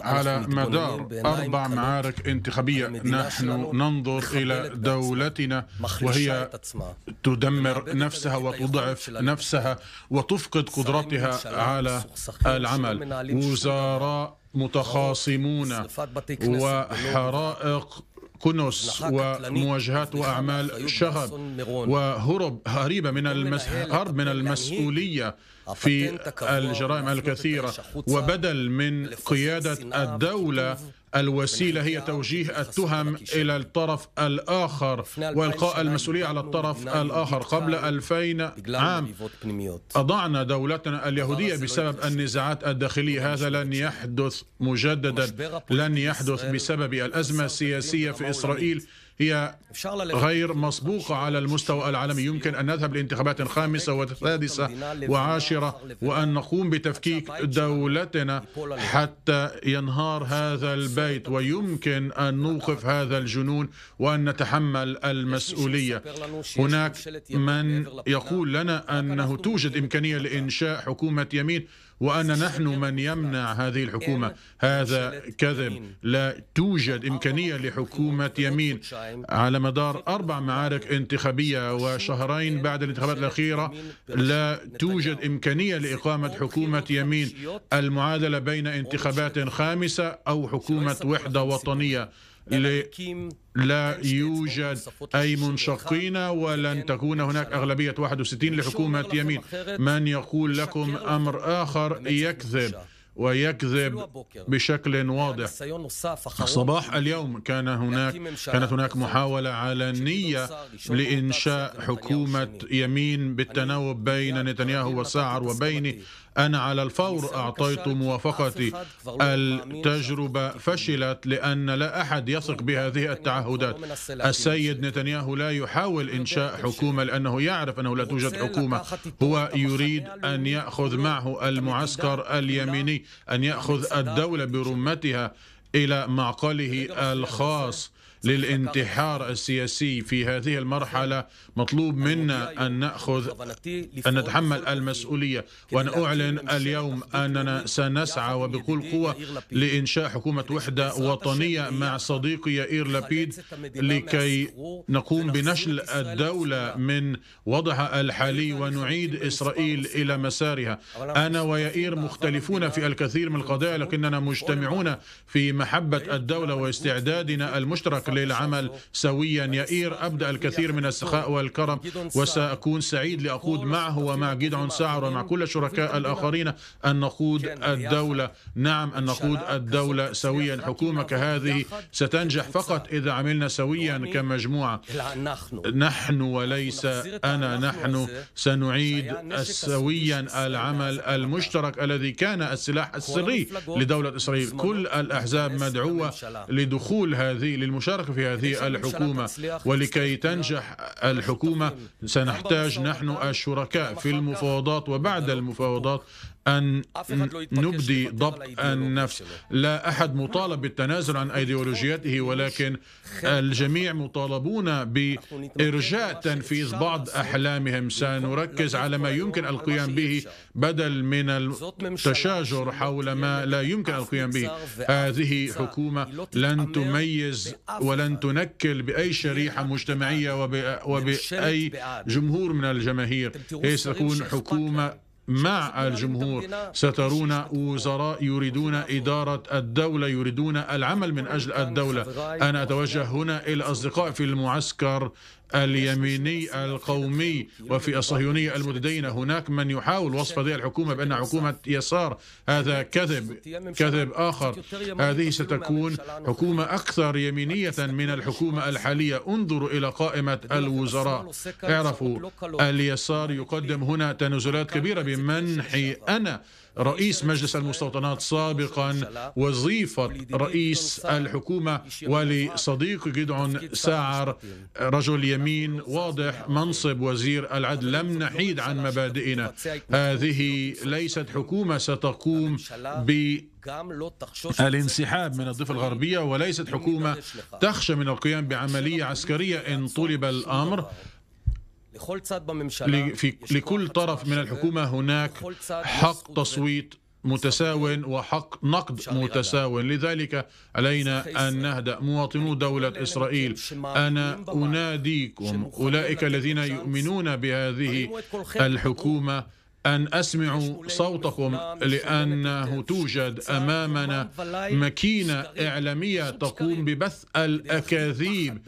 على مدار أربع معارك انتخابية نحن ننظر إلى دولتنا وهي تدمر نفسها وتضعف نفسها وتفقد قدرتها على العمل وزراء متخاصمون وحرائق كنوس ومواجهات وأعمال شغب وهرب هريبة من المس... هرب من يعني المسؤولية في الجرائم الكثيرة وبدل من قيادة الدولة الوسيله هي توجيه التهم الى الطرف الاخر والقاء المسؤوليه على الطرف الاخر قبل 2000 عام اضعنا دولتنا اليهوديه بسبب النزاعات الداخليه هذا لن يحدث مجددا لن يحدث بسبب الازمه السياسيه في اسرائيل هي غير مسبوقة على المستوى العالمي يمكن أن نذهب لانتخابات خامسة وسادسة وعاشرة وأن نقوم بتفكيك دولتنا حتى ينهار هذا البيت ويمكن أن نوقف هذا الجنون وأن نتحمل المسؤولية هناك من يقول لنا أنه توجد إمكانية لإنشاء حكومة يمين وأن نحن من يمنع هذه الحكومة هذا كذب لا توجد إمكانية لحكومة يمين على مدار أربع معارك انتخابية وشهرين بعد الانتخابات الأخيرة لا توجد إمكانية لإقامة حكومة يمين المعادلة بين انتخابات خامسة أو حكومة وحدة وطنية لا يوجد أي منشقين ولن تكون هناك أغلبية 61 لحكومة يمين من يقول لكم أمر آخر يكذب ويكذب بشكل واضح صباح اليوم كان هناك كانت هناك محاولة علنية لإنشاء حكومة يمين بالتناوب بين نتنياهو وسعر وبيني أنا على الفور أعطيت موافقتي التجربة فشلت لأن لا أحد يثق بهذه التعهدات السيد نتنياهو لا يحاول إنشاء حكومة لأنه يعرف أنه لا توجد حكومة هو يريد أن يأخذ معه المعسكر اليميني أن يأخذ الدولة برمتها إلى معقله الخاص للانتحار السياسي في هذه المرحلة مطلوب منا أن نأخذ أن نتحمل المسؤولية وأن أعلن اليوم أننا سنسعى وبكل قوة لإنشاء حكومة وحدة وطنية مع صديقي إير لابيد لكي نقوم بنشل الدولة من وضعها الحالي ونعيد إسرائيل إلى مسارها أنا ويائير مختلفون في الكثير من القضايا لكننا مجتمعون في محبة الدولة واستعدادنا المشترك للعمل سويا يائير أبدأ الكثير من السخاء والكرم وسأكون سعيد لأقود معه ومع جدعون سعر ومع كل الشركاء الآخرين أن نقود الدولة نعم أن نقود الدولة سويا حكومة كهذه ستنجح فقط إذا عملنا سويا كمجموعة نحن وليس أنا نحن سنعيد سويا العمل المشترك الذي كان السلاح السري لدولة إسرائيل كل الأحزاب مدعوة لدخول هذه للمشاركة الفارغ في هذه الحكومة ولكي تنجح الحكومة سنحتاج نحن الشركاء في المفاوضات وبعد المفاوضات أن نبدي ضبط النفس لا أحد مطالب بالتنازل عن أيديولوجيته ولكن الجميع مطالبون بإرجاء تنفيذ بعض أحلامهم سنركز على ما يمكن القيام به بدل من التشاجر حول ما يعني لا يمكن القيام به هذه حكومة لن تميز ولن تنكل بأي شريحة مجتمعية وبأي جمهور من الجماهير هي ستكون حكومة مع الجمهور سترون وزراء يريدون إدارة الدولة يريدون العمل من أجل الدولة أنا أتوجه هنا إلى الأصدقاء في المعسكر اليميني القومي وفي الصهيونية المتدينة هناك من يحاول وصف هذه الحكومة بأنها حكومة يسار هذا كذب كذب آخر هذه ستكون حكومة أكثر يمينية من الحكومة الحالية انظروا إلى قائمة الوزراء اعرفوا اليسار يقدم هنا تنازلات كبيرة بمنح أنا رئيس مجلس المستوطنات سابقا وظيفة رئيس الحكومة ولصديق جدعون ساعر رجل يمين واضح منصب وزير العدل لم نحيد عن مبادئنا هذه ليست حكومة ستقوم ب الانسحاب من الضفة الغربية وليست حكومة تخشى من القيام بعملية عسكرية إن طلب الأمر لكل في لكل طرف من الحكومة هناك حق تصويت متساو وحق نقد متساو لذلك علينا أن نهدأ مواطنو دولة إسرائيل أنا أناديكم أولئك الذين يؤمنون بهذه الحكومة أن أسمع صوتكم لأنه توجد أمامنا ماكينة إعلامية تقوم ببث الأكاذيب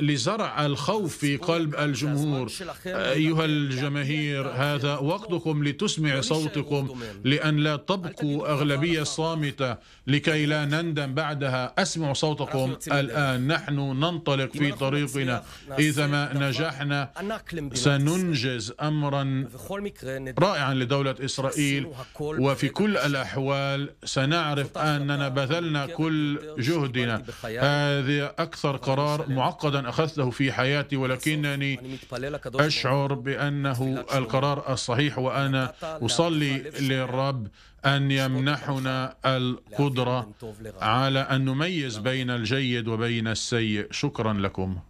لزرع الخوف في قلب الجمهور أيها الجماهير هذا وقتكم لتسمع صوتكم لأن لا تبقوا أغلبية صامتة لكي لا نندم بعدها أسمع صوتكم الآن نحن ننطلق في طريقنا إذا ما نجحنا سننجز أمرا رائعا لدولة إسرائيل وفي كل الأحوال سنعرف أننا بذلنا كل جهدنا هذا أكثر قرار معقدا أخذته في حياتي ولكنني أشعر بأنه القرار الصحيح وأنا أصلي للرب أن يمنحنا القدرة على أن نميز بين الجيد وبين السيء شكرا لكم